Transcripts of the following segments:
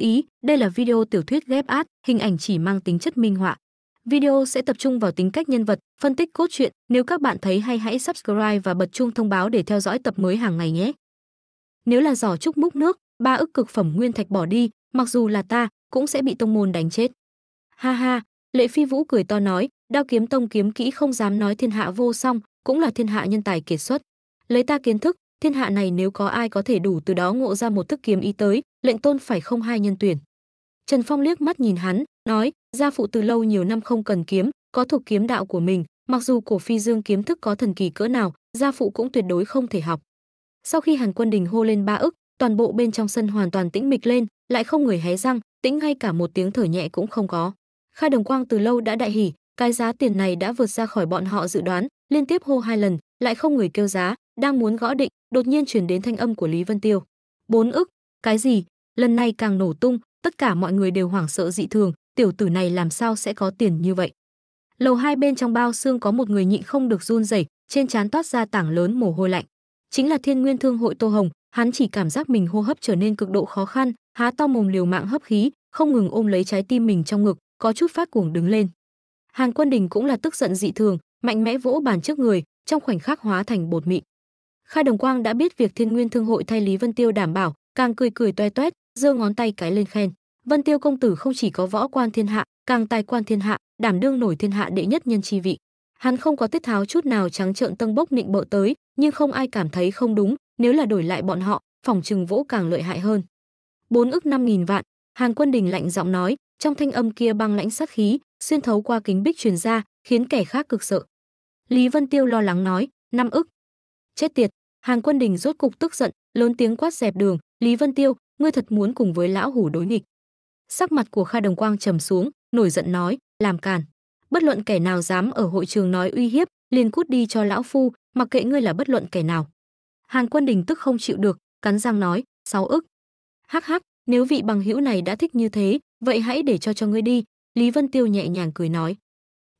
ý, đây là video tiểu thuyết ghép át, hình ảnh chỉ mang tính chất minh họa. Video sẽ tập trung vào tính cách nhân vật, phân tích cốt truyện. Nếu các bạn thấy hay hãy subscribe và bật chuông thông báo để theo dõi tập mới hàng ngày nhé. Nếu là giỏ trúc múc nước, ba ức cực phẩm nguyên thạch bỏ đi, mặc dù là ta, cũng sẽ bị tông môn đánh chết. Ha ha, Lệ Phi Vũ cười to nói, đao kiếm tông kiếm kỹ không dám nói thiên hạ vô song, cũng là thiên hạ nhân tài kiệt xuất. Lấy ta kiến thức, thiên hạ này nếu có ai có thể đủ từ đó ngộ ra một thức kiếm y tới, lệnh tôn phải không hai nhân tuyển. Trần Phong liếc mắt nhìn hắn, nói, gia phụ từ lâu nhiều năm không cần kiếm, có thuộc kiếm đạo của mình, mặc dù cổ phi dương kiếm thức có thần kỳ cỡ nào, gia phụ cũng tuyệt đối không thể học. Sau khi Hàn Quân Đình hô lên ba ức, toàn bộ bên trong sân hoàn toàn tĩnh mịch lên, lại không người hé răng, tĩnh ngay cả một tiếng thở nhẹ cũng không có. kha Đồng Quang từ lâu đã đại hỉ, cái giá tiền này đã vượt ra khỏi bọn họ dự đoán, liên tiếp hô hai lần, lại không người kêu giá, đang muốn gõ định, đột nhiên truyền đến thanh âm của Lý Vân Tiêu. Bốn ức, cái gì? lần này càng nổ tung, tất cả mọi người đều hoảng sợ dị thường, tiểu tử này làm sao sẽ có tiền như vậy. Lầu hai bên trong bao xương có một người nhịn không được run rẩy, trên trán toát ra tảng lớn mồ hôi lạnh. Chính là Thiên Nguyên Thương hội Tô Hồng, hắn chỉ cảm giác mình hô hấp trở nên cực độ khó khăn, há to mồm liều mạng hấp khí, không ngừng ôm lấy trái tim mình trong ngực, có chút phát cuồng đứng lên. Hàn Quân Đình cũng là tức giận dị thường, mạnh mẽ vỗ bàn trước người, trong khoảnh khắc hóa thành bột mịn. Khai Đồng Quang đã biết việc Thiên Nguyên Thương hội thay Lý Vân Tiêu đảm bảo, càng cười cười toe toét, giơ ngón tay cái lên khen vân tiêu công tử không chỉ có võ quan thiên hạ càng tài quan thiên hạ đảm đương nổi thiên hạ đệ nhất nhân chi vị hắn không có tiết tháo chút nào trắng trợn tâng bốc nịnh bợ tới nhưng không ai cảm thấy không đúng nếu là đổi lại bọn họ phòng trừng vỗ càng lợi hại hơn bốn ức năm nghìn vạn hàng quân đình lạnh giọng nói trong thanh âm kia băng lãnh sát khí xuyên thấu qua kính bích truyền ra khiến kẻ khác cực sợ lý vân tiêu lo lắng nói năm ức chết tiệt hàng quân đình rốt cục tức giận lớn tiếng quát dẹp đường lý vân tiêu ngươi thật muốn cùng với lão hủ đối nghịch sắc mặt của kha đồng quang trầm xuống nổi giận nói làm càn bất luận kẻ nào dám ở hội trường nói uy hiếp liền cút đi cho lão phu mặc kệ ngươi là bất luận kẻ nào hàn quân đình tức không chịu được cắn răng nói sáu ức hắc hắc nếu vị bằng hữu này đã thích như thế vậy hãy để cho cho ngươi đi lý vân tiêu nhẹ nhàng cười nói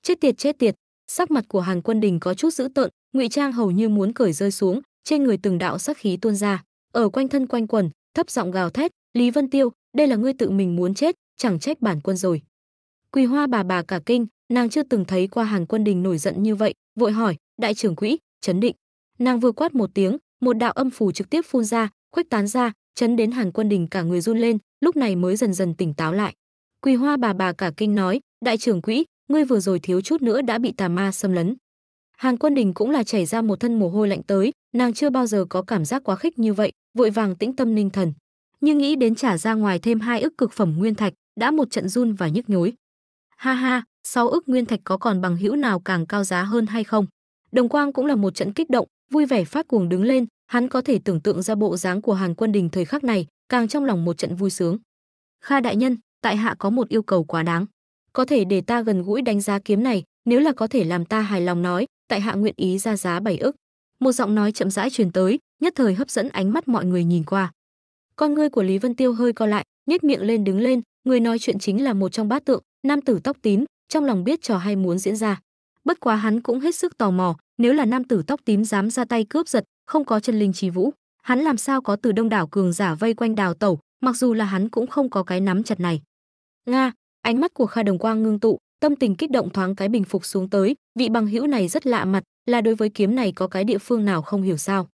chết tiệt chết tiệt sắc mặt của hàn quân đình có chút dữ tợn ngụy trang hầu như muốn cởi rơi xuống trên người từng đạo sắc khí tuôn ra ở quanh thân quanh quần thấp giọng gào thét, "Lý Vân Tiêu, đây là ngươi tự mình muốn chết, chẳng trách bản quân rồi." Quỳ Hoa bà bà cả kinh, nàng chưa từng thấy qua Hàn Quân Đình nổi giận như vậy, vội hỏi, "Đại trưởng quỹ, chấn định." Nàng vừa quát một tiếng, một đạo âm phù trực tiếp phun ra, khuếch tán ra, chấn đến Hàn Quân Đình cả người run lên, lúc này mới dần dần tỉnh táo lại. Quỳ Hoa bà bà cả kinh nói, "Đại trưởng quỹ, ngươi vừa rồi thiếu chút nữa đã bị tà ma xâm lấn." Hàn Quân Đình cũng là chảy ra một thân mồ hôi lạnh tới, Nàng chưa bao giờ có cảm giác quá khích như vậy, vội vàng tĩnh tâm ninh thần. Nhưng nghĩ đến trả ra ngoài thêm hai ức cực phẩm nguyên thạch, đã một trận run và nhức nhối. Ha ha, sáu ức nguyên thạch có còn bằng hữu nào càng cao giá hơn hay không? Đồng Quang cũng là một trận kích động, vui vẻ phát cuồng đứng lên, hắn có thể tưởng tượng ra bộ dáng của Hàn Quân Đình thời khắc này, càng trong lòng một trận vui sướng. Kha đại nhân, tại hạ có một yêu cầu quá đáng. Có thể để ta gần gũi đánh giá kiếm này, nếu là có thể làm ta hài lòng nói, tại hạ nguyện ý ra giá bảy ức một giọng nói chậm rãi truyền tới nhất thời hấp dẫn ánh mắt mọi người nhìn qua con ngươi của lý vân tiêu hơi co lại nhếch miệng lên đứng lên người nói chuyện chính là một trong bát tượng nam tử tóc tím trong lòng biết trò hay muốn diễn ra bất quá hắn cũng hết sức tò mò nếu là nam tử tóc tím dám ra tay cướp giật không có chân linh trí vũ hắn làm sao có từ đông đảo cường giả vây quanh đào tẩu mặc dù là hắn cũng không có cái nắm chặt này nga ánh mắt của kha đồng quang ngưng tụ tâm tình kích động thoáng cái bình phục xuống tới, vị bằng hữu này rất lạ mặt, là đối với kiếm này có cái địa phương nào không hiểu sao.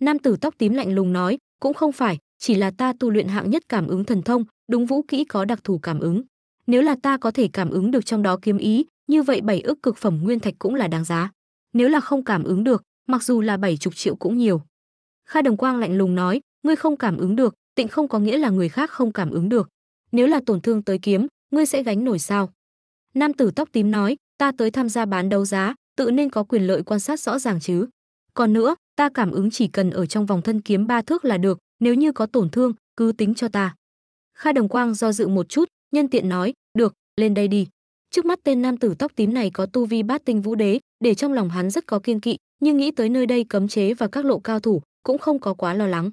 Nam tử tóc tím lạnh lùng nói, cũng không phải, chỉ là ta tu luyện hạng nhất cảm ứng thần thông, đúng vũ kỹ có đặc thù cảm ứng. Nếu là ta có thể cảm ứng được trong đó kiếm ý, như vậy bảy ức cực phẩm nguyên thạch cũng là đáng giá. Nếu là không cảm ứng được, mặc dù là bảy chục triệu cũng nhiều. Kha Đồng Quang lạnh lùng nói, ngươi không cảm ứng được, tịnh không có nghĩa là người khác không cảm ứng được. Nếu là tổn thương tới kiếm, ngươi sẽ gánh nổi sao? Nam tử tóc tím nói, ta tới tham gia bán đấu giá, tự nên có quyền lợi quan sát rõ ràng chứ. Còn nữa, ta cảm ứng chỉ cần ở trong vòng thân kiếm ba thước là được, nếu như có tổn thương, cứ tính cho ta. Kha Đồng Quang do dự một chút, nhân tiện nói, được, lên đây đi. Trước mắt tên nam tử tóc tím này có tu vi bát tinh vũ đế, để trong lòng hắn rất có kiên kỵ, nhưng nghĩ tới nơi đây cấm chế và các lộ cao thủ, cũng không có quá lo lắng.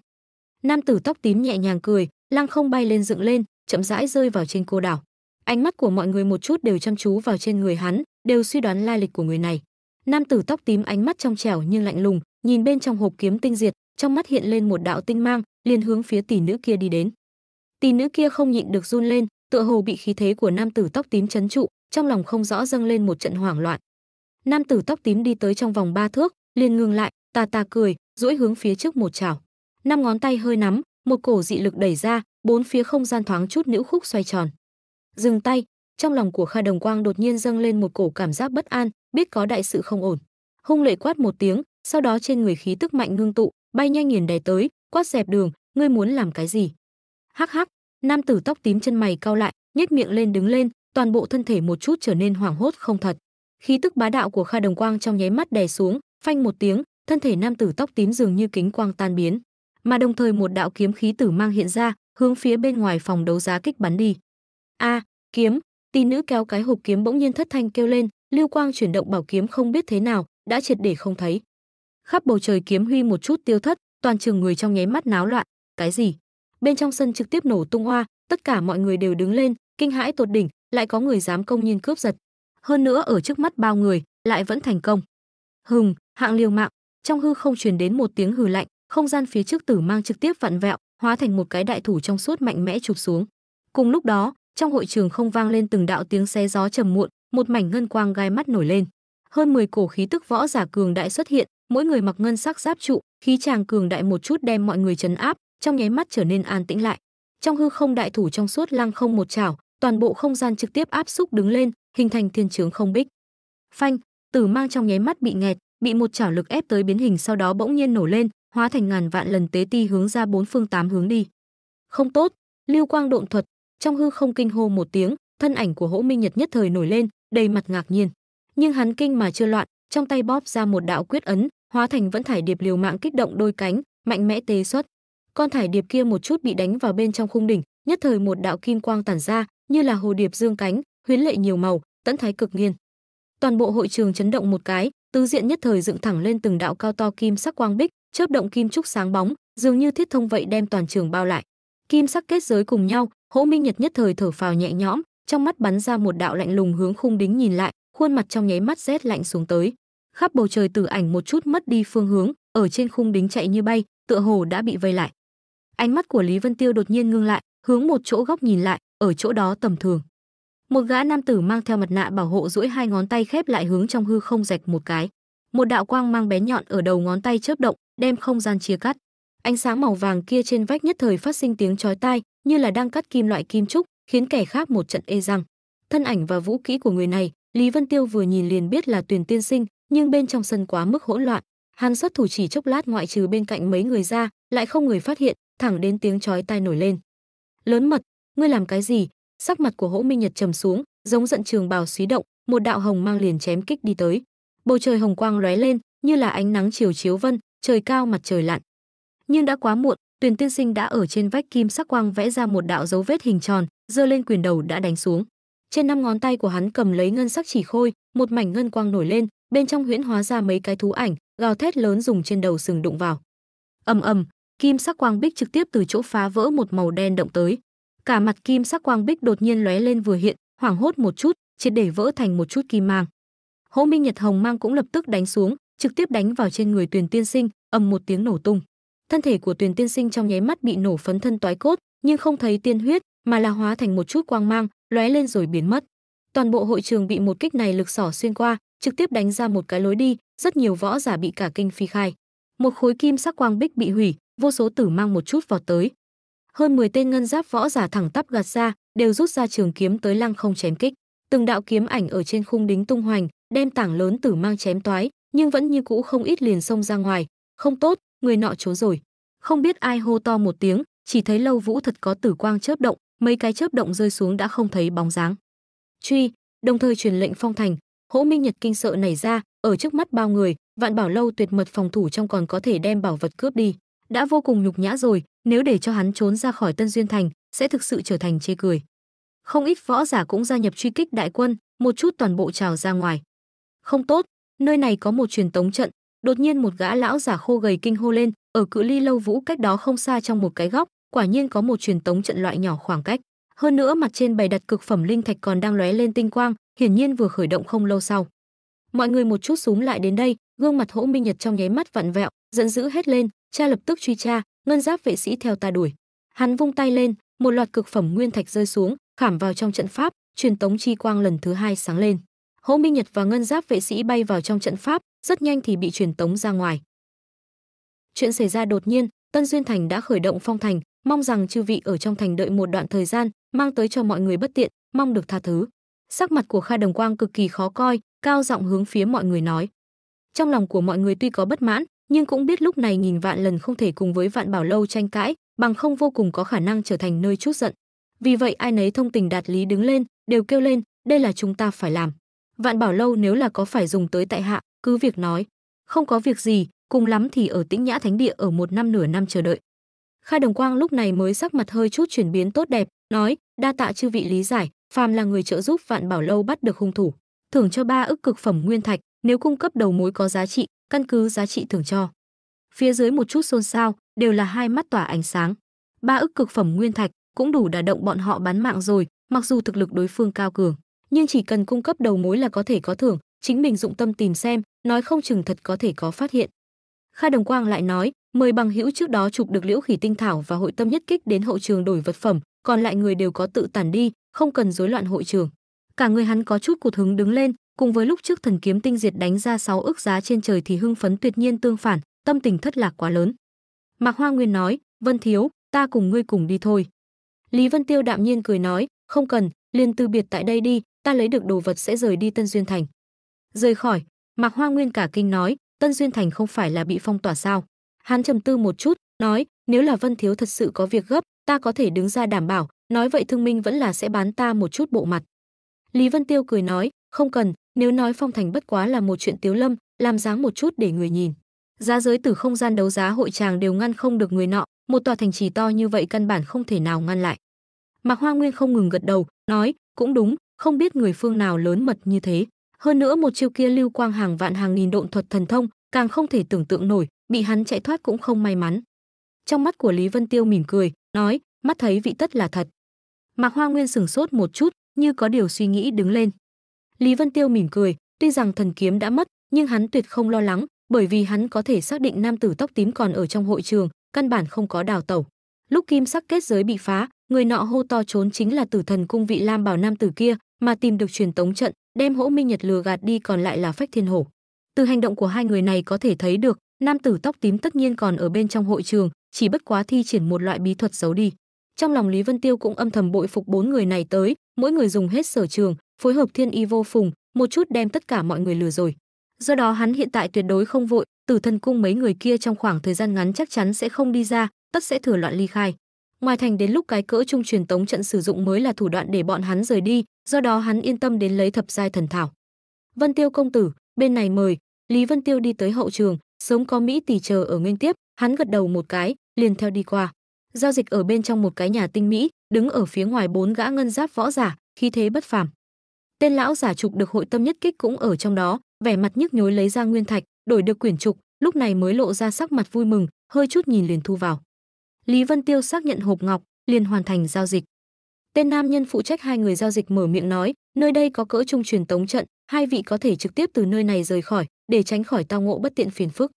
Nam tử tóc tím nhẹ nhàng cười, lăng không bay lên dựng lên, chậm rãi rơi vào trên cô đảo. Ánh mắt của mọi người một chút đều chăm chú vào trên người hắn, đều suy đoán lai lịch của người này. Nam tử tóc tím ánh mắt trong trẻo nhưng lạnh lùng, nhìn bên trong hộp kiếm tinh diệt, trong mắt hiện lên một đạo tinh mang, liền hướng phía tỷ nữ kia đi đến. Tỷ nữ kia không nhịn được run lên, tựa hồ bị khí thế của nam tử tóc tím chấn trụ, trong lòng không rõ dâng lên một trận hoảng loạn. Nam tử tóc tím đi tới trong vòng ba thước, liền ngừng lại, tà tà cười, duỗi hướng phía trước một chảo. Năm ngón tay hơi nắm, một cổ dị lực đẩy ra, bốn phía không gian thoáng chút nữ khúc xoay tròn dừng tay trong lòng của kha đồng quang đột nhiên dâng lên một cổ cảm giác bất an biết có đại sự không ổn hung lệ quát một tiếng sau đó trên người khí tức mạnh ngưng tụ bay nhanh nghiền đè tới quát dẹp đường ngươi muốn làm cái gì hắc hắc nam tử tóc tím chân mày cau lại nhếch miệng lên đứng lên toàn bộ thân thể một chút trở nên hoảng hốt không thật khí tức bá đạo của kha đồng quang trong nháy mắt đè xuống phanh một tiếng thân thể nam tử tóc tím dường như kính quang tan biến mà đồng thời một đạo kiếm khí tử mang hiện ra hướng phía bên ngoài phòng đấu giá kích bắn đi a à, kiếm tỷ nữ kéo cái hộp kiếm bỗng nhiên thất thanh kêu lên lưu quang chuyển động bảo kiếm không biết thế nào đã triệt để không thấy khắp bầu trời kiếm huy một chút tiêu thất toàn trường người trong nháy mắt náo loạn cái gì bên trong sân trực tiếp nổ tung hoa tất cả mọi người đều đứng lên kinh hãi tột đỉnh lại có người dám công nhiên cướp giật hơn nữa ở trước mắt bao người lại vẫn thành công hừng hạng liều mạng trong hư không truyền đến một tiếng hừ lạnh không gian phía trước tử mang trực tiếp vặn vẹo hóa thành một cái đại thủ trong suốt mạnh mẽ chụp xuống cùng lúc đó trong hội trường không vang lên từng đạo tiếng xé gió trầm muộn, một mảnh ngân quang gai mắt nổi lên. Hơn 10 cổ khí tức võ giả cường đại xuất hiện, mỗi người mặc ngân sắc giáp trụ, khí chàng cường đại một chút đem mọi người chấn áp, trong nháy mắt trở nên an tĩnh lại. Trong hư không đại thủ trong suốt lăng không một chảo, toàn bộ không gian trực tiếp áp xúc đứng lên, hình thành thiên trường không bích. Phanh, Tử Mang trong nháy mắt bị nghẹt, bị một chảo lực ép tới biến hình sau đó bỗng nhiên nổ lên, hóa thành ngàn vạn lần tế ti hướng ra bốn phương tám hướng đi. Không tốt, lưu quang độn thuật, trong hư không kinh hô một tiếng, thân ảnh của Hỗ Minh Nhật nhất thời nổi lên, đầy mặt ngạc nhiên. Nhưng hắn kinh mà chưa loạn, trong tay bóp ra một đạo quyết ấn, hóa thành vẫn thải điệp liều mạng kích động đôi cánh, mạnh mẽ tê xuất. Con thải điệp kia một chút bị đánh vào bên trong khung đỉnh, nhất thời một đạo kim quang tản ra, như là hồ điệp dương cánh, huyến lệ nhiều màu, tận thái cực nghiên. Toàn bộ hội trường chấn động một cái, tứ diện nhất thời dựng thẳng lên từng đạo cao to kim sắc quang bích, chớp động kim trúc sáng bóng, dường như thiết thông vậy đem toàn trường bao lại. Kim sắc kết giới cùng nhau, hỗ minh nhật nhất thời thở phào nhẹ nhõm trong mắt bắn ra một đạo lạnh lùng hướng khung đính nhìn lại khuôn mặt trong nháy mắt rét lạnh xuống tới khắp bầu trời tử ảnh một chút mất đi phương hướng ở trên khung đính chạy như bay tựa hồ đã bị vây lại ánh mắt của lý vân tiêu đột nhiên ngưng lại hướng một chỗ góc nhìn lại ở chỗ đó tầm thường một gã nam tử mang theo mặt nạ bảo hộ duỗi hai ngón tay khép lại hướng trong hư không rạch một cái một đạo quang mang bén nhọn ở đầu ngón tay chớp động đem không gian chia cắt ánh sáng màu vàng kia trên vách nhất thời phát sinh tiếng chói tai như là đang cắt kim loại kim trúc, khiến kẻ khác một trận ê răng. Thân ảnh và vũ kỹ của người này, Lý Vân Tiêu vừa nhìn liền biết là Tuyền Tiên Sinh, nhưng bên trong sân quá mức hỗn loạn, hắn xuất thủ chỉ chốc lát ngoại trừ bên cạnh mấy người ra, lại không người phát hiện, thẳng đến tiếng chói tai nổi lên. "Lớn mật, ngươi làm cái gì?" Sắc mặt của Hỗ Minh Nhật trầm xuống, giống giận trường bào xí động, một đạo hồng mang liền chém kích đi tới. Bầu trời hồng quang lóe lên, như là ánh nắng chiều chiếu vân, trời cao mặt trời lặn. Nhưng đã quá muộn, Tuyền tiên sinh đã ở trên vách kim sắc quang vẽ ra một đạo dấu vết hình tròn, giơ lên quyền đầu đã đánh xuống. Trên năm ngón tay của hắn cầm lấy ngân sắc chỉ khôi, một mảnh ngân quang nổi lên, bên trong huyễn hóa ra mấy cái thú ảnh, gào thét lớn dùng trên đầu sừng đụng vào. Ầm ầm, kim sắc quang bích trực tiếp từ chỗ phá vỡ một màu đen động tới. Cả mặt kim sắc quang bích đột nhiên lóe lên vừa hiện, hoảng hốt một chút, triệt để vỡ thành một chút kim mang. Hỗ Minh Nhật Hồng mang cũng lập tức đánh xuống, trực tiếp đánh vào trên người Tuyền Tiên Sinh, ầm một tiếng nổ tung thân thể của Tuyền Tiên Sinh trong nháy mắt bị nổ phấn thân toái cốt, nhưng không thấy tiên huyết, mà là hóa thành một chút quang mang, lóe lên rồi biến mất. Toàn bộ hội trường bị một kích này lực sỏ xuyên qua, trực tiếp đánh ra một cái lối đi, rất nhiều võ giả bị cả kinh phi khai. Một khối kim sắc quang bích bị hủy, vô số tử mang một chút vọt tới. Hơn 10 tên ngân giáp võ giả thẳng tắp gạt ra, đều rút ra trường kiếm tới lăng không chém kích. Từng đạo kiếm ảnh ở trên khung đính tung hoành, đem tảng lớn tử mang chém toái, nhưng vẫn như cũ không ít liền xông ra ngoài, không tốt, người nọ trốn rồi. Không biết ai hô to một tiếng, chỉ thấy Lâu Vũ thật có tử quang chớp động, mấy cái chớp động rơi xuống đã không thấy bóng dáng. Truy, đồng thời truyền lệnh phong thành, Hỗ Minh Nhật kinh sợ nảy ra, ở trước mắt bao người, Vạn Bảo Lâu tuyệt mật phòng thủ trong còn có thể đem bảo vật cướp đi, đã vô cùng nhục nhã rồi, nếu để cho hắn trốn ra khỏi Tân Duyên Thành, sẽ thực sự trở thành chê cười. Không ít võ giả cũng gia nhập truy kích đại quân, một chút toàn bộ trào ra ngoài. Không tốt, nơi này có một truyền tống trận, đột nhiên một gã lão giả khô gầy kinh hô lên ở cự ly lâu vũ cách đó không xa trong một cái góc quả nhiên có một truyền tống trận loại nhỏ khoảng cách hơn nữa mặt trên bày đặt cực phẩm linh thạch còn đang lóe lên tinh quang hiển nhiên vừa khởi động không lâu sau mọi người một chút xúm lại đến đây gương mặt hỗ minh nhật trong nháy mắt vặn vẹo giận dữ hết lên cha lập tức truy tra ngân giáp vệ sĩ theo ta đuổi hắn vung tay lên một loạt cực phẩm nguyên thạch rơi xuống khảm vào trong trận pháp truyền tống chi quang lần thứ hai sáng lên hỗ minh nhật và ngân giáp vệ sĩ bay vào trong trận pháp rất nhanh thì bị truyền tống ra ngoài. Chuyện xảy ra đột nhiên, Tân Duyên Thành đã khởi động phong thành, mong rằng chư vị ở trong thành đợi một đoạn thời gian, mang tới cho mọi người bất tiện, mong được tha thứ. Sắc mặt của Kha Đồng Quang cực kỳ khó coi, cao giọng hướng phía mọi người nói. Trong lòng của mọi người tuy có bất mãn, nhưng cũng biết lúc này nghìn vạn lần không thể cùng với vạn bảo lâu tranh cãi, bằng không vô cùng có khả năng trở thành nơi chút giận. Vì vậy ai nấy thông tình đạt lý đứng lên, đều kêu lên, đây là chúng ta phải làm. Vạn bảo lâu nếu là có phải dùng tới tại hạ, cứ việc nói, không có việc gì, cùng lắm thì ở Tĩnh Nhã Thánh Địa ở một năm nửa năm chờ đợi. khai Đồng Quang lúc này mới sắc mặt hơi chút chuyển biến tốt đẹp, nói, đa tạ chư vị lý giải, phàm là người trợ giúp Vạn Bảo Lâu bắt được hung thủ, thưởng cho ba ức cực phẩm nguyên thạch, nếu cung cấp đầu mối có giá trị, căn cứ giá trị thưởng cho. Phía dưới một chút xôn xao, đều là hai mắt tỏa ánh sáng. Ba ức cực phẩm nguyên thạch cũng đủ đả động bọn họ bán mạng rồi, mặc dù thực lực đối phương cao cường, nhưng chỉ cần cung cấp đầu mối là có thể có thưởng, chính mình dụng tâm tìm xem, nói không chừng thật có thể có phát hiện. Kha Đồng Quang lại nói, mời bằng hữu trước đó chụp được liễu khỉ tinh thảo và hội tâm nhất kích đến hậu trường đổi vật phẩm, còn lại người đều có tự tản đi, không cần rối loạn hội trường. Cả người hắn có chút cụt hứng đứng lên, cùng với lúc trước thần kiếm tinh diệt đánh ra sáu ức giá trên trời thì hưng phấn tuyệt nhiên tương phản, tâm tình thất lạc quá lớn. Mạc Hoa Nguyên nói, "Vân thiếu, ta cùng ngươi cùng đi thôi." Lý Vân Tiêu đạm nhiên cười nói, "Không cần, liền từ biệt tại đây đi, ta lấy được đồ vật sẽ rời đi Tân Duyên Thành." Rời khỏi, Mạc Hoa Nguyên cả kinh nói, Tân Duyên Thành không phải là bị phong tỏa sao? Hắn trầm tư một chút, nói, nếu là Vân Thiếu thật sự có việc gấp, ta có thể đứng ra đảm bảo, nói vậy thương minh vẫn là sẽ bán ta một chút bộ mặt. Lý Vân Tiêu cười nói, không cần, nếu nói phong thành bất quá là một chuyện tiếu lâm, làm dáng một chút để người nhìn. Giá giới từ không gian đấu giá hội tràng đều ngăn không được người nọ, một tòa thành trì to như vậy căn bản không thể nào ngăn lại. Mạc Hoa Nguyên không ngừng gật đầu, nói, cũng đúng, không biết người phương nào lớn mật như thế. Hơn nữa một chiêu kia Lưu Quang hàng vạn hàng nghìn độn thuật thần thông, càng không thể tưởng tượng nổi, bị hắn chạy thoát cũng không may mắn. Trong mắt của Lý Vân Tiêu mỉm cười, nói, mắt thấy vị tất là thật. Mạc Hoa Nguyên sửng sốt một chút, như có điều suy nghĩ đứng lên. Lý Vân Tiêu mỉm cười, tuy rằng thần kiếm đã mất, nhưng hắn tuyệt không lo lắng, bởi vì hắn có thể xác định nam tử tóc tím còn ở trong hội trường, căn bản không có đào tẩu. Lúc kim sắc kết giới bị phá, người nọ hô to trốn chính là tử thần cung vị Lam Bảo nam tử kia, mà tìm được truyền tống trận, đem Hỗ Minh Nhật lừa gạt đi còn lại là Phách Thiên Hổ. Từ hành động của hai người này có thể thấy được, nam tử tóc tím tất nhiên còn ở bên trong hội trường, chỉ bất quá thi triển một loại bí thuật giấu đi. Trong lòng Lý Vân Tiêu cũng âm thầm bội phục bốn người này tới, mỗi người dùng hết sở trường, phối hợp thiên y vô phùng, một chút đem tất cả mọi người lừa rồi. Do đó hắn hiện tại tuyệt đối không vội, Tử Thần cung mấy người kia trong khoảng thời gian ngắn chắc chắn sẽ không đi ra, tất sẽ thừa loạn ly khai. Ngoài thành đến lúc cái cỡ trung truyền tống trận sử dụng mới là thủ đoạn để bọn hắn rời đi, do đó hắn yên tâm đến lấy thập giai thần thảo. Vân Tiêu công tử, bên này mời, Lý Vân Tiêu đi tới hậu trường, sớm có Mỹ tỷ chờ ở nghênh tiếp, hắn gật đầu một cái, liền theo đi qua. Giao dịch ở bên trong một cái nhà tinh mỹ, đứng ở phía ngoài bốn gã ngân giáp võ giả, khí thế bất phàm. Tên lão giả trục được hội tâm nhất kích cũng ở trong đó, vẻ mặt nhức nhối lấy ra nguyên thạch, đổi được quyển trục, lúc này mới lộ ra sắc mặt vui mừng, hơi chút nhìn liền thu vào. Lý Vân Tiêu xác nhận hộp ngọc, liền hoàn thành giao dịch. Tên nam nhân phụ trách hai người giao dịch mở miệng nói, nơi đây có cỡ trung truyền tống trận, hai vị có thể trực tiếp từ nơi này rời khỏi, để tránh khỏi tao ngộ bất tiện phiền phức.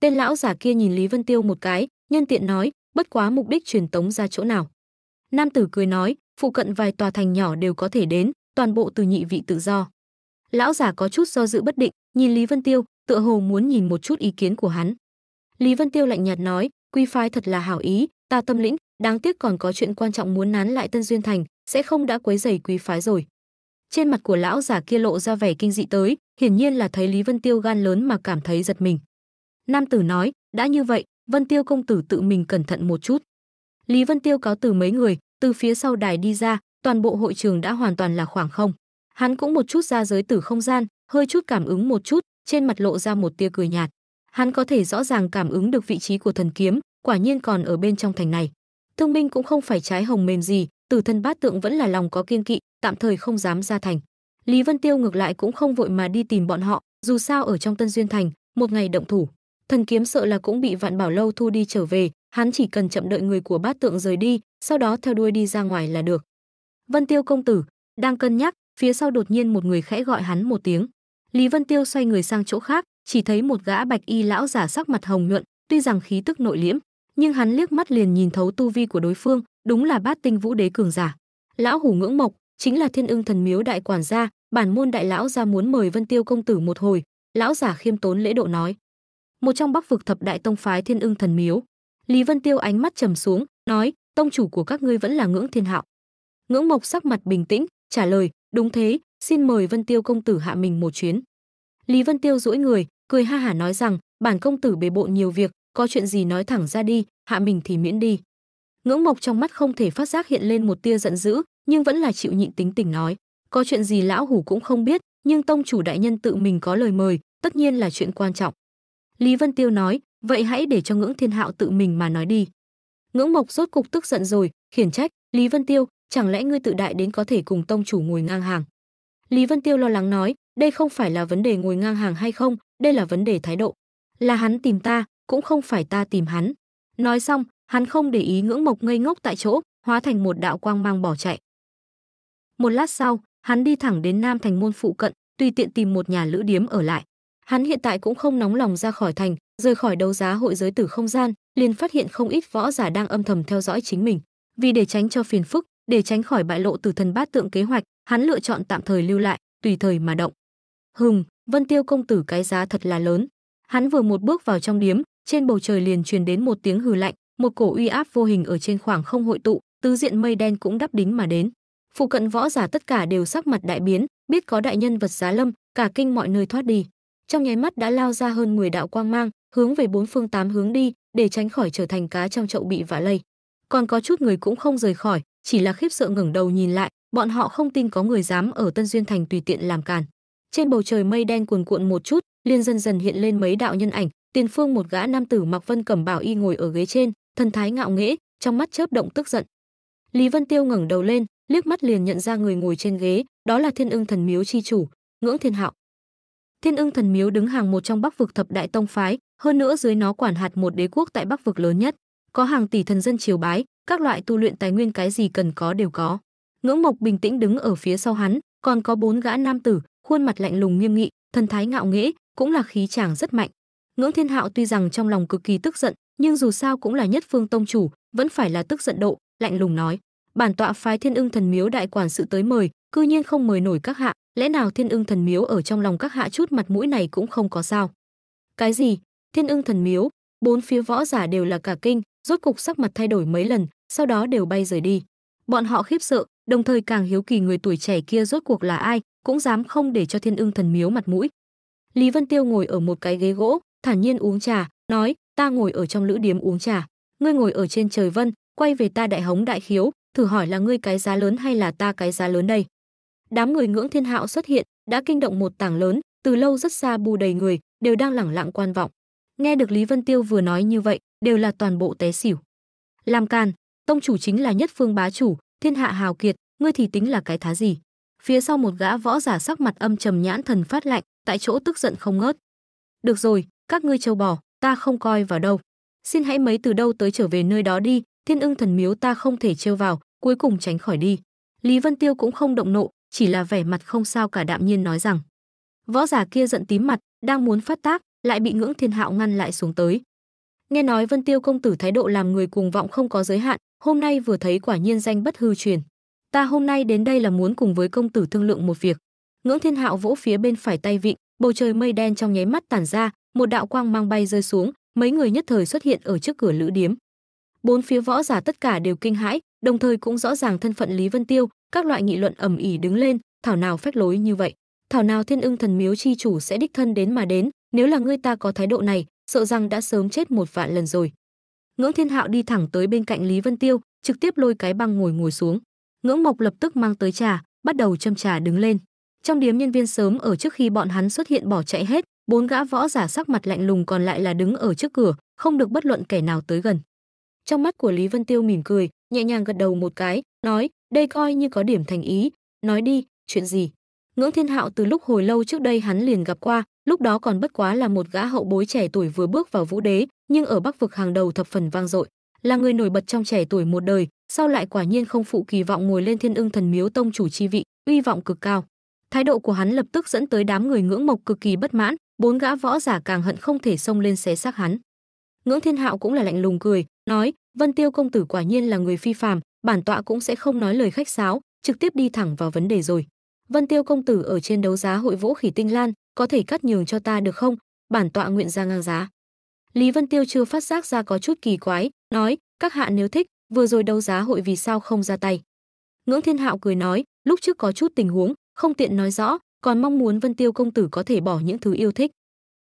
Tên lão giả kia nhìn Lý Vân Tiêu một cái, nhân tiện nói, bất quá mục đích truyền tống ra chỗ nào. Nam tử cười nói, phụ cận vài tòa thành nhỏ đều có thể đến, toàn bộ từ nhị vị tự do. Lão giả có chút do dự bất định, nhìn Lý Vân Tiêu, tựa hồ muốn nhìn một chút ý kiến của hắn. Lý Vân Tiêu lạnh nhạt nói, quy phái thật là hảo ý, ta tâm lĩnh, đáng tiếc còn có chuyện quan trọng muốn nán lại Tân Duyên Thành, sẽ không đã quấy rầy quý phái rồi. Trên mặt của lão giả kia lộ ra vẻ kinh dị tới, hiển nhiên là thấy Lý Vân Tiêu gan lớn mà cảm thấy giật mình. Nam tử nói, đã như vậy, Vân Tiêu công tử tự mình cẩn thận một chút. Lý Vân Tiêu cáo từ mấy người, từ phía sau đài đi ra, toàn bộ hội trường đã hoàn toàn là khoảng không. Hắn cũng một chút ra giới tử không gian, hơi chút cảm ứng một chút, trên mặt lộ ra một tia cười nhạt. Hắn có thể rõ ràng cảm ứng được vị trí của thần kiếm, quả nhiên còn ở bên trong thành này. Thương binh cũng không phải trái hồng mềm gì, Tử thần Bát Tượng vẫn là lòng có kiên kỵ, tạm thời không dám ra thành. Lý Vân Tiêu ngược lại cũng không vội mà đi tìm bọn họ, dù sao ở trong Tân Duyên thành, một ngày động thủ, thần kiếm sợ là cũng bị Vạn Bảo lâu thu đi trở về, hắn chỉ cần chậm đợi người của Bát Tượng rời đi, sau đó theo đuôi đi ra ngoài là được. Vân Tiêu công tử, đang cân nhắc, phía sau đột nhiên một người khẽ gọi hắn một tiếng. Lý Vân Tiêu xoay người sang chỗ khác, chỉ thấy một gã bạch y lão giả sắc mặt hồng nhuận, tuy rằng khí tức nội liễm, nhưng hắn liếc mắt liền nhìn thấu tu vi của đối phương, đúng là bát tinh vũ đế cường giả. Lão hủ ngưỡng mộc, chính là Thiên Ưng thần miếu đại quản gia, bản môn đại lão gia muốn mời Vân Tiêu công tử một hồi, lão giả khiêm tốn lễ độ nói. Một trong Bắc vực thập đại tông phái Thiên Ưng thần miếu. Lý Vân Tiêu ánh mắt trầm xuống, nói, tông chủ của các ngươi vẫn là Ngưỡng Thiên Hạo. Ngưỡng Mộc sắc mặt bình tĩnh, trả lời, đúng thế, xin mời Vân Tiêu công tử hạ mình một chuyến. Lý Vân Tiêu duỗi người, cười ha hả nói rằng, bản công tử bề bộn nhiều việc, có chuyện gì nói thẳng ra đi hạ mình thì miễn đi ngưỡng mộc trong mắt không thể phát giác hiện lên một tia giận dữ nhưng vẫn là chịu nhịn tính tình nói có chuyện gì lão hủ cũng không biết nhưng tông chủ đại nhân tự mình có lời mời tất nhiên là chuyện quan trọng lý vân tiêu nói vậy hãy để cho ngưỡng thiên hạo tự mình mà nói đi ngưỡng mộc rốt cục tức giận rồi khiển trách lý vân tiêu chẳng lẽ ngươi tự đại đến có thể cùng tông chủ ngồi ngang hàng lý vân tiêu lo lắng nói đây không phải là vấn đề ngồi ngang hàng hay không đây là vấn đề thái độ là hắn tìm ta cũng không phải ta tìm hắn. Nói xong, hắn không để ý ngưỡng mộc ngây ngốc tại chỗ, hóa thành một đạo quang mang bỏ chạy. Một lát sau, hắn đi thẳng đến Nam Thành môn phụ cận, tùy tiện tìm một nhà lữ điếm ở lại. Hắn hiện tại cũng không nóng lòng ra khỏi thành, rời khỏi đấu giá hội giới tử không gian, liền phát hiện không ít võ giả đang âm thầm theo dõi chính mình. Vì để tránh cho phiền phức, để tránh khỏi bại lộ từ thần bát tượng kế hoạch, hắn lựa chọn tạm thời lưu lại, tùy thời mà động. Hùng, Vân Tiêu công tử cái giá thật là lớn. Hắn vừa một bước vào trong điếm, trên bầu trời liền truyền đến một tiếng hừ lạnh, một cổ uy áp vô hình ở trên khoảng không hội tụ, tứ diện mây đen cũng đắp đính mà đến. Phụ cận võ giả tất cả đều sắc mặt đại biến, biết có đại nhân vật giá lâm, cả kinh mọi nơi thoát đi. Trong nháy mắt đã lao ra hơn 10 đạo quang mang, hướng về bốn phương tám hướng đi, để tránh khỏi trở thành cá trong chậu bị vạ lây. Còn có chút người cũng không rời khỏi, chỉ là khiếp sợ ngẩng đầu nhìn lại, bọn họ không tin có người dám ở Tân Duyên Thành tùy tiện làm càn. Trên bầu trời mây đen cuồn cuộn một chút, liên dần dần hiện lên mấy đạo nhân ảnh, tiền phương một gã nam tử mặc vân cẩm bảo y ngồi ở ghế trên thần thái ngạo nghễ trong mắt chớp động tức giận lý vân tiêu ngẩng đầu lên liếc mắt liền nhận ra người ngồi trên ghế đó là thiên ưng thần miếu chi chủ ngưỡng thiên hạo thiên ưng thần miếu đứng hàng một trong bắc vực thập đại tông phái hơn nữa dưới nó quản hạt một đế quốc tại bắc vực lớn nhất có hàng tỷ thần dân triều bái các loại tu luyện tài nguyên cái gì cần có đều có ngưỡng mộc bình tĩnh đứng ở phía sau hắn còn có bốn gã nam tử khuôn mặt lạnh lùng nghiêm nghị thần thái ngạo nghễ cũng là khí chàng rất mạnh Ngưỡng Thiên Hạo tuy rằng trong lòng cực kỳ tức giận, nhưng dù sao cũng là nhất phương tông chủ, vẫn phải là tức giận độ, lạnh lùng nói: "Bản tọa phái Thiên Ưng Thần Miếu đại quản sự tới mời, cư nhiên không mời nổi các hạ, lẽ nào Thiên Ưng Thần Miếu ở trong lòng các hạ chút mặt mũi này cũng không có sao?" "Cái gì? Thiên Ưng Thần Miếu?" Bốn phía võ giả đều là cả kinh, rốt cục sắc mặt thay đổi mấy lần, sau đó đều bay rời đi. Bọn họ khiếp sợ, đồng thời càng hiếu kỳ người tuổi trẻ kia rốt cuộc là ai, cũng dám không để cho Thiên Ưng Thần Miếu mặt mũi. Lý Vân Tiêu ngồi ở một cái ghế gỗ, thản nhiên uống trà, nói, ta ngồi ở trong lữ điếm uống trà, ngươi ngồi ở trên trời vân, quay về ta đại hống đại khiếu, thử hỏi là ngươi cái giá lớn hay là ta cái giá lớn đây. Đám người ngưỡng thiên hạo xuất hiện, đã kinh động một tảng lớn, từ lâu rất xa bù đầy người, đều đang lẳng lặng quan vọng. Nghe được Lý Vân Tiêu vừa nói như vậy, đều là toàn bộ té xỉu. Làm càn, tông chủ chính là nhất phương bá chủ, thiên hạ hào kiệt, ngươi thì tính là cái thá gì? Phía sau một gã võ giả sắc mặt âm trầm nhãn thần phát lạnh, tại chỗ tức giận không ngớt. Được rồi, các ngươi châu bò, ta không coi vào đâu. Xin hãy mấy từ đâu tới trở về nơi đó đi, thiên ưng thần miếu ta không thể trêu vào, cuối cùng tránh khỏi đi. Lý Vân Tiêu cũng không động nộ, chỉ là vẻ mặt không sao cả đạm nhiên nói rằng. Võ giả kia giận tím mặt, đang muốn phát tác, lại bị ngưỡng thiên hạo ngăn lại xuống tới. Nghe nói Vân Tiêu công tử thái độ làm người cuồng vọng không có giới hạn, hôm nay vừa thấy quả nhiên danh bất hư truyền. Ta hôm nay đến đây là muốn cùng với công tử thương lượng một việc. Ngưỡng Thiên Hạo vỗ phía bên phải tay vịn, bầu trời mây đen trong nháy mắt tản ra, một đạo quang mang bay rơi xuống mấy người nhất thời xuất hiện ở trước cửa lữ điếm bốn phía võ giả tất cả đều kinh hãi đồng thời cũng rõ ràng thân phận lý vân tiêu các loại nghị luận ầm ĩ đứng lên thảo nào phách lối như vậy thảo nào thiên ưng thần miếu chi chủ sẽ đích thân đến mà đến nếu là ngươi ta có thái độ này sợ rằng đã sớm chết một vạn lần rồi ngưỡng thiên hạo đi thẳng tới bên cạnh lý vân tiêu trực tiếp lôi cái băng ngồi ngồi xuống ngưỡng mộc lập tức mang tới trà bắt đầu châm trà đứng lên trong điếm nhân viên sớm ở trước khi bọn hắn xuất hiện bỏ chạy hết bốn gã võ giả sắc mặt lạnh lùng còn lại là đứng ở trước cửa, không được bất luận kẻ nào tới gần. Trong mắt của Lý Vân Tiêu mỉm cười, nhẹ nhàng gật đầu một cái, nói, đây coi như có điểm thành ý, nói đi, chuyện gì? Ngưỡng Thiên Hạo từ lúc hồi lâu trước đây hắn liền gặp qua, lúc đó còn bất quá là một gã hậu bối trẻ tuổi vừa bước vào vũ đế, nhưng ở Bắc vực hàng đầu thập phần vang dội, là người nổi bật trong trẻ tuổi một đời, sau lại quả nhiên không phụ kỳ vọng ngồi lên Thiên Ưng Thần Miếu tông chủ chi vị, uy vọng cực cao. Thái độ của hắn lập tức dẫn tới đám người ngưỡng mộc cực kỳ bất mãn, bốn gã võ giả càng hận không thể xông lên xé xác hắn. Ngưỡng Thiên Hạo cũng là lạnh lùng cười, nói: "Vân Tiêu công tử quả nhiên là người phi phàm, bản tọa cũng sẽ không nói lời khách sáo, trực tiếp đi thẳng vào vấn đề rồi. Vân Tiêu công tử ở trên đấu giá hội Vũ Khỉ Tinh Lan, có thể cắt nhường cho ta được không? Bản tọa nguyện ra ngang giá." Lý Vân Tiêu chưa phát giác ra có chút kỳ quái, nói: "Các hạ nếu thích, vừa rồi đấu giá hội vì sao không ra tay?" Ngưỡng Thiên Hạo cười nói: "Lúc trước có chút tình huống, không tiện nói rõ, còn mong muốn Vân Tiêu công tử có thể bỏ những thứ yêu thích.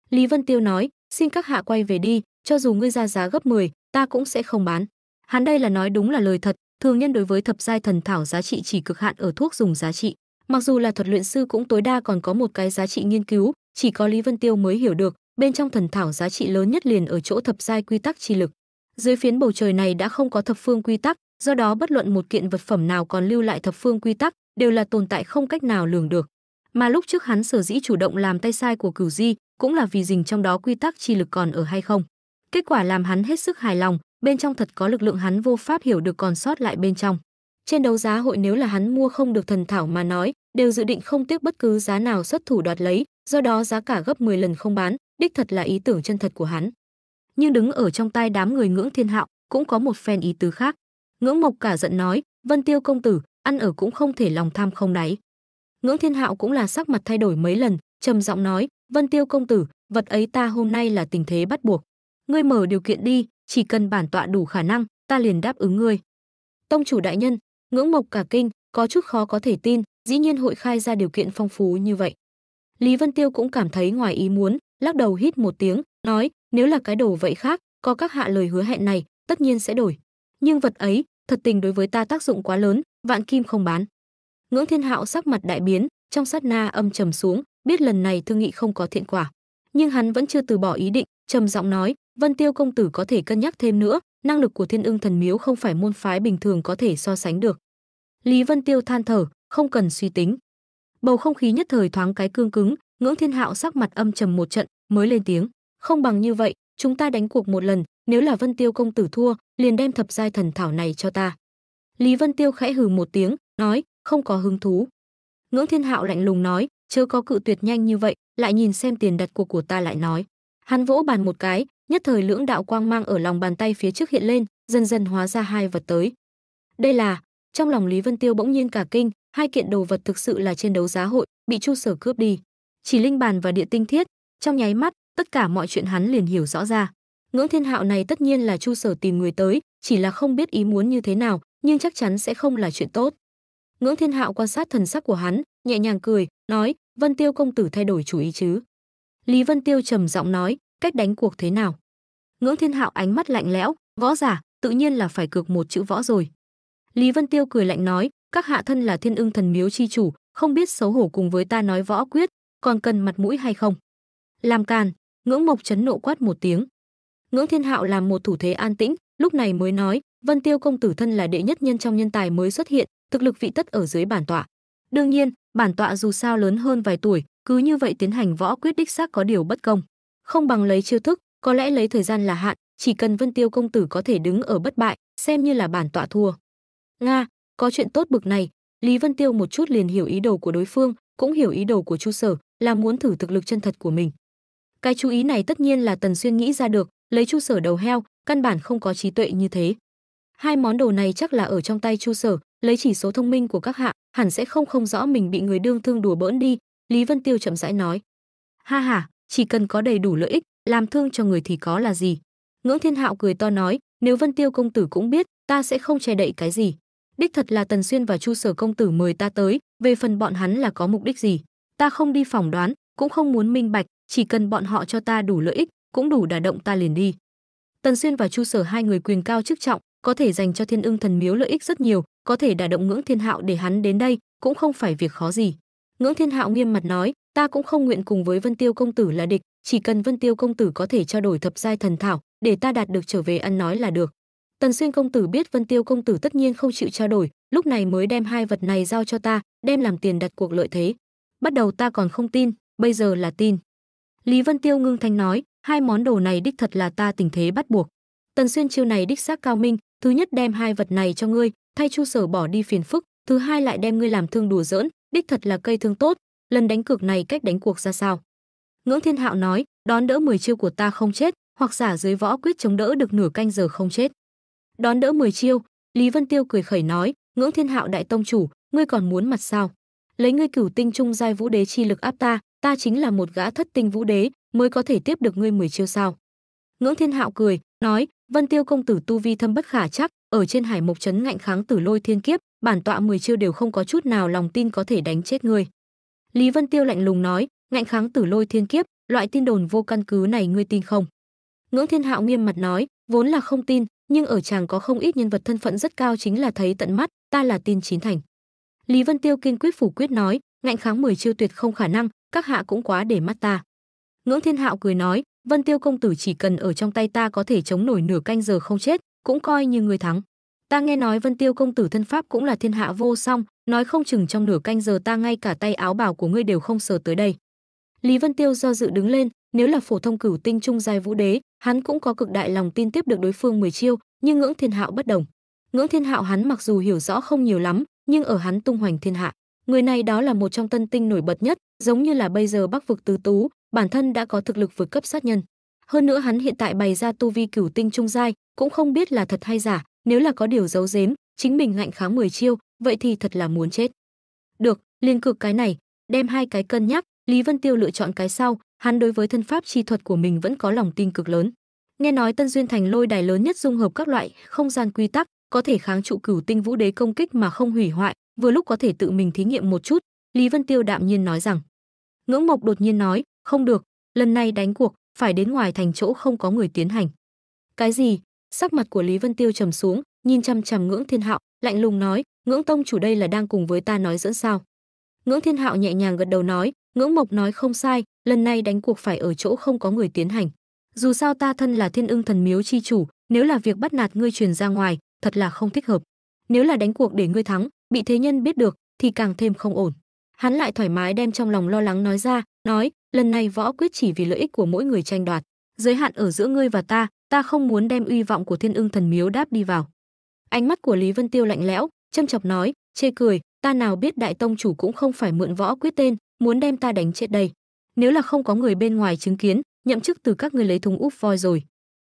Lý Vân Tiêu nói, xin các hạ quay về đi, cho dù ngươi ra giá gấp 10, ta cũng sẽ không bán. Hắn đây là nói đúng là lời thật, thường nhân đối với thập giai thần thảo giá trị chỉ cực hạn ở thuốc dùng giá trị. Mặc dù là thuật luyện sư cũng tối đa còn có một cái giá trị nghiên cứu, chỉ có Lý Vân Tiêu mới hiểu được, bên trong thần thảo giá trị lớn nhất liền ở chỗ thập giai quy tắc chi lực. Dưới phiến bầu trời này đã không có thập phương quy tắc, do đó bất luận một kiện vật phẩm nào còn lưu lại thập phương quy tắc đều là tồn tại không cách nào lường được mà lúc trước hắn sở dĩ chủ động làm tay sai của Cửu Di cũng là vì dình trong đó quy tắc chi lực còn ở hay không. Kết quả làm hắn hết sức hài lòng, bên trong thật có lực lượng hắn vô pháp hiểu được còn sót lại bên trong. Trên đấu giá hội nếu là hắn mua không được thần thảo mà nói, đều dự định không tiếc bất cứ giá nào xuất thủ đoạt lấy, do đó giá cả gấp 10 lần không bán, đích thật là ý tưởng chân thật của hắn. Nhưng đứng ở trong tay đám người ngưỡng thiên hạo, cũng có một phen ý tứ khác. Ngưỡng Mộc cả giận nói, "Vân Tiêu công tử, ăn ở cũng không thể lòng tham không đáy. Ngưỡng Thiên Hạo cũng là sắc mặt thay đổi mấy lần, trầm giọng nói, "Vân Tiêu công tử, vật ấy ta hôm nay là tình thế bắt buộc. Ngươi mở điều kiện đi, chỉ cần bản tọa đủ khả năng, ta liền đáp ứng ngươi." Tông chủ đại nhân, Ngưỡng Mộc cả kinh, có chút khó có thể tin, dĩ nhiên hội khai ra điều kiện phong phú như vậy. Lý Vân Tiêu cũng cảm thấy ngoài ý muốn, lắc đầu hít một tiếng, nói, nếu là cái đồ vậy khác, có các hạ lời hứa hẹn này, tất nhiên sẽ đổi. Nhưng vật ấy, thật tình đối với ta tác dụng quá lớn, vạn kim không bán. Ngưỡng Thiên Hạo sắc mặt đại biến, trong sát na âm trầm xuống, biết lần này thương nghị không có thiện quả, nhưng hắn vẫn chưa từ bỏ ý định, trầm giọng nói, "Vân Tiêu công tử có thể cân nhắc thêm nữa, năng lực của Thiên Ưng thần miếu không phải môn phái bình thường có thể so sánh được." Lý Vân Tiêu than thở, không cần suy tính. Bầu không khí nhất thời thoáng cái cương cứng, Ngưỡng Thiên Hạo sắc mặt âm trầm một trận, mới lên tiếng, "Không bằng như vậy, chúng ta đánh cuộc một lần, nếu là Vân Tiêu công tử thua, liền đem thập giai thần thảo này cho ta." Lý Vân Tiêu khẽ hừ một tiếng, nói, không có hứng thú. Ngưỡng Thiên Hạo lạnh lùng nói, chớ có cự tuyệt nhanh như vậy, lại nhìn xem tiền đặt cuộc của ta lại nói. Hắn vỗ bàn một cái, nhất thời lưỡng đạo quang mang ở lòng bàn tay phía trước hiện lên, dần dần hóa ra hai vật tới. Đây là, trong lòng Lý Vân Tiêu bỗng nhiên cả kinh, hai kiện đồ vật thực sự là trên đấu giá hội, bị Chu Sở cướp đi. Chỉ linh bàn và địa tinh thiết, trong nháy mắt, tất cả mọi chuyện hắn liền hiểu rõ ra. Ngưỡng Thiên Hạo này tất nhiên là Chu Sở tìm người tới, chỉ là không biết ý muốn như thế nào, nhưng chắc chắn sẽ không là chuyện tốt. Ngưỡng Thiên Hạo quan sát thần sắc của hắn, nhẹ nhàng cười, nói, "Vân Tiêu công tử thay đổi chủ ý chứ?" Lý Vân Tiêu trầm giọng nói, "Cách đánh cuộc thế nào?" Ngưỡng Thiên Hạo ánh mắt lạnh lẽo, "Võ giả, tự nhiên là phải cược một chữ võ rồi." Lý Vân Tiêu cười lạnh nói, "Các hạ thân là Thiên Ưng thần miếu chi chủ, không biết xấu hổ cùng với ta nói võ quyết, còn cần mặt mũi hay không?" Làm càn, Ngưỡng Mộc chấn nộ quát một tiếng. Ngưỡng Thiên Hạo làm một thủ thế an tĩnh, lúc này mới nói, Vân Tiêu công tử thân là đệ nhất nhân trong nhân tài mới xuất hiện, thực lực vị tất ở dưới bản tọa. Đương nhiên, bản tọa dù sao lớn hơn vài tuổi, cứ như vậy tiến hành võ quyết đích xác có điều bất công. Không bằng lấy chiêu thức, có lẽ lấy thời gian là hạn, chỉ cần Vân Tiêu công tử có thể đứng ở bất bại, xem như là bản tọa thua. Nga, có chuyện tốt bực này, Lý Vân Tiêu một chút liền hiểu ý đồ của đối phương, cũng hiểu ý đồ của Chu Sở, là muốn thử thực lực chân thật của mình. Cái chú ý này tất nhiên là Tần Xuyên nghĩ ra được, lấy Chu Sở đầu heo, căn bản không có trí tuệ như thế. Hai món đồ này chắc là ở trong tay Chu Sở, lấy chỉ số thông minh của các hạ hẳn sẽ không không rõ mình bị người đương thương đùa bỡn đi lý vân tiêu chậm rãi nói ha ha chỉ cần có đầy đủ lợi ích làm thương cho người thì có là gì ngưỡng thiên hạo cười to nói nếu vân tiêu công tử cũng biết ta sẽ không che đậy cái gì đích thật là tần xuyên và chu sở công tử mời ta tới về phần bọn hắn là có mục đích gì ta không đi phỏng đoán cũng không muốn minh bạch chỉ cần bọn họ cho ta đủ lợi ích cũng đủ đả động ta liền đi tần xuyên và chu sở hai người quyền cao chức trọng có thể dành cho thiên ưng thần miếu lợi ích rất nhiều có thể đả động ngưỡng thiên hạo để hắn đến đây cũng không phải việc khó gì ngưỡng thiên hạo nghiêm mặt nói ta cũng không nguyện cùng với vân tiêu công tử là địch chỉ cần vân tiêu công tử có thể trao đổi thập giai thần thảo để ta đạt được trở về ăn nói là được tần xuyên công tử biết vân tiêu công tử tất nhiên không chịu trao đổi lúc này mới đem hai vật này giao cho ta đem làm tiền đặt cuộc lợi thế bắt đầu ta còn không tin bây giờ là tin lý vân tiêu ngưng thanh nói hai món đồ này đích thật là ta tình thế bắt buộc tần xuyên chiêu này đích xác cao minh thứ nhất đem hai vật này cho ngươi, thay Chu Sở bỏ đi phiền phức, thứ hai lại đem ngươi làm thương đùa giỡn, đích thật là cây thương tốt, lần đánh cược này cách đánh cuộc ra sao?" Ngưỡng Thiên Hạo nói, "Đón đỡ mười chiêu của ta không chết, hoặc giả dưới võ quyết chống đỡ được nửa canh giờ không chết." Đón đỡ mười chiêu, Lý Vân Tiêu cười khẩy nói, "Ngưỡng Thiên Hạo đại tông chủ, ngươi còn muốn mặt sao? Lấy ngươi cửu tinh trung giai vũ đế chi lực áp ta, ta chính là một gã thất tinh vũ đế, mới có thể tiếp được ngươi mười chiêu sao?" Ngưỡng Thiên Hạo cười, nói, Vân Tiêu công tử tu vi thâm bất khả chắc, ở trên Hải Mộc trấn ngạnh kháng tử lôi thiên kiếp, bản tọa 10 chiêu đều không có chút nào lòng tin có thể đánh chết ngươi." Lý Vân Tiêu lạnh lùng nói, "Ngạnh kháng tử lôi thiên kiếp, loại tin đồn vô căn cứ này ngươi tin không?" Ngưỡng Thiên Hạo nghiêm mặt nói, "Vốn là không tin, nhưng ở chàng có không ít nhân vật thân phận rất cao chính là thấy tận mắt, ta là tin chính thành." Lý Vân Tiêu kiên quyết phủ quyết nói, "Ngạnh kháng 10 chiêu tuyệt không khả năng, các hạ cũng quá để mắt ta." Ngưỡng Thiên Hạo cười nói, Vân Tiêu công tử chỉ cần ở trong tay ta có thể chống nổi nửa canh giờ không chết, cũng coi như người thắng. Ta nghe nói Vân Tiêu công tử thân pháp cũng là thiên hạ vô song, nói không chừng trong nửa canh giờ ta ngay cả tay áo bào của ngươi đều không sờ tới đây. Lý Vân Tiêu do dự đứng lên, nếu là phổ thông cửu tinh trung giai vũ đế, hắn cũng có cực đại lòng tin tiếp được đối phương 10 chiêu, nhưng ngưỡng thiên hạo bất đồng. Ngưỡng thiên hạo hắn mặc dù hiểu rõ không nhiều lắm, nhưng ở hắn tung hoành thiên hạ, người này đó là một trong tân tinh nổi bật nhất, giống như là bây giờ Bắc vực tứ tú, bản thân đã có thực lực vượt cấp sát nhân. Hơn nữa hắn hiện tại bày ra tu vi cửu tinh trung giai, cũng không biết là thật hay giả, nếu là có điều giấu giếm, chính mình ngạnh kháng 10 chiêu, vậy thì thật là muốn chết. Được, liên cực cái này, đem hai cái cân nhắc, Lý Vân Tiêu lựa chọn cái sau, hắn đối với thân pháp chi thuật của mình vẫn có lòng tin cực lớn. Nghe nói Tân Duyên Thành lôi đài lớn nhất dung hợp các loại không gian quy tắc, có thể kháng trụ cửu tinh vũ đế công kích mà không hủy hoại, vừa lúc có thể tự mình thí nghiệm một chút, Lý Vân Tiêu đạm nhiên nói rằng. Ngưỡng Mộc đột nhiên nói, không được, lần này đánh cuộc, phải đến ngoài thành chỗ không có người tiến hành. Cái gì? Sắc mặt của Lý Vân Tiêu trầm xuống, nhìn chăm chằm Ngưỡng Thiên Hạo, lạnh lùng nói, "Ngưỡng tông chủ đây là đang cùng với ta nói dẫn sao?" Ngưỡng Thiên Hạo nhẹ nhàng gật đầu nói, "Ngưỡng Mộc nói không sai, lần này đánh cuộc phải ở chỗ không có người tiến hành. Dù sao ta thân là Thiên Ưng Thần Miếu chi chủ, nếu là việc bắt nạt ngươi truyền ra ngoài, thật là không thích hợp. Nếu là đánh cuộc để ngươi thắng, bị thế nhân biết được thì càng thêm không ổn." Hắn lại thoải mái đem trong lòng lo lắng nói ra, nói, lần này võ quyết chỉ vì lợi ích của mỗi người tranh đoạt giới hạn ở giữa ngươi và ta ta không muốn đem uy vọng của thiên ưng thần miếu đáp đi vào ánh mắt của lý vân tiêu lạnh lẽo châm chọc nói chê cười ta nào biết đại tông chủ cũng không phải mượn võ quyết tên muốn đem ta đánh chết đây nếu là không có người bên ngoài chứng kiến nhậm chức từ các ngươi lấy thùng úp voi rồi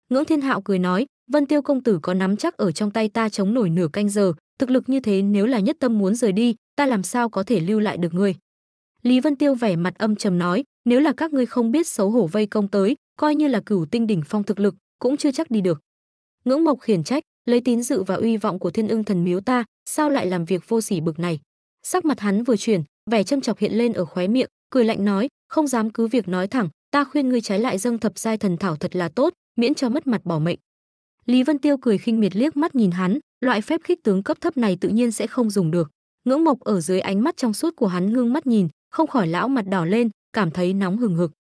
ngưỡng thiên hạo cười nói vân tiêu công tử có nắm chắc ở trong tay ta chống nổi nửa canh giờ thực lực như thế nếu là nhất tâm muốn rời đi ta làm sao có thể lưu lại được ngươi lý vân tiêu vẻ mặt âm trầm nói nếu là các ngươi không biết xấu hổ vây công tới, coi như là cửu tinh đỉnh phong thực lực, cũng chưa chắc đi được. Ngưỡng Mộc khiển trách, lấy tín dự và uy vọng của Thiên Ưng thần miếu ta, sao lại làm việc vô sỉ bực này? Sắc mặt hắn vừa chuyển, vẻ châm chọc hiện lên ở khóe miệng, cười lạnh nói, không dám cứ việc nói thẳng, ta khuyên ngươi trái lại dâng thập giai thần thảo thật là tốt, miễn cho mất mặt bỏ mệnh. Lý Vân Tiêu cười khinh miệt liếc mắt nhìn hắn, loại phép khích tướng cấp thấp này tự nhiên sẽ không dùng được. Ngưỡng Mộc ở dưới ánh mắt trong suốt của hắn ngưng mắt nhìn, không khỏi lão mặt đỏ lên, cảm thấy nóng hừng hực.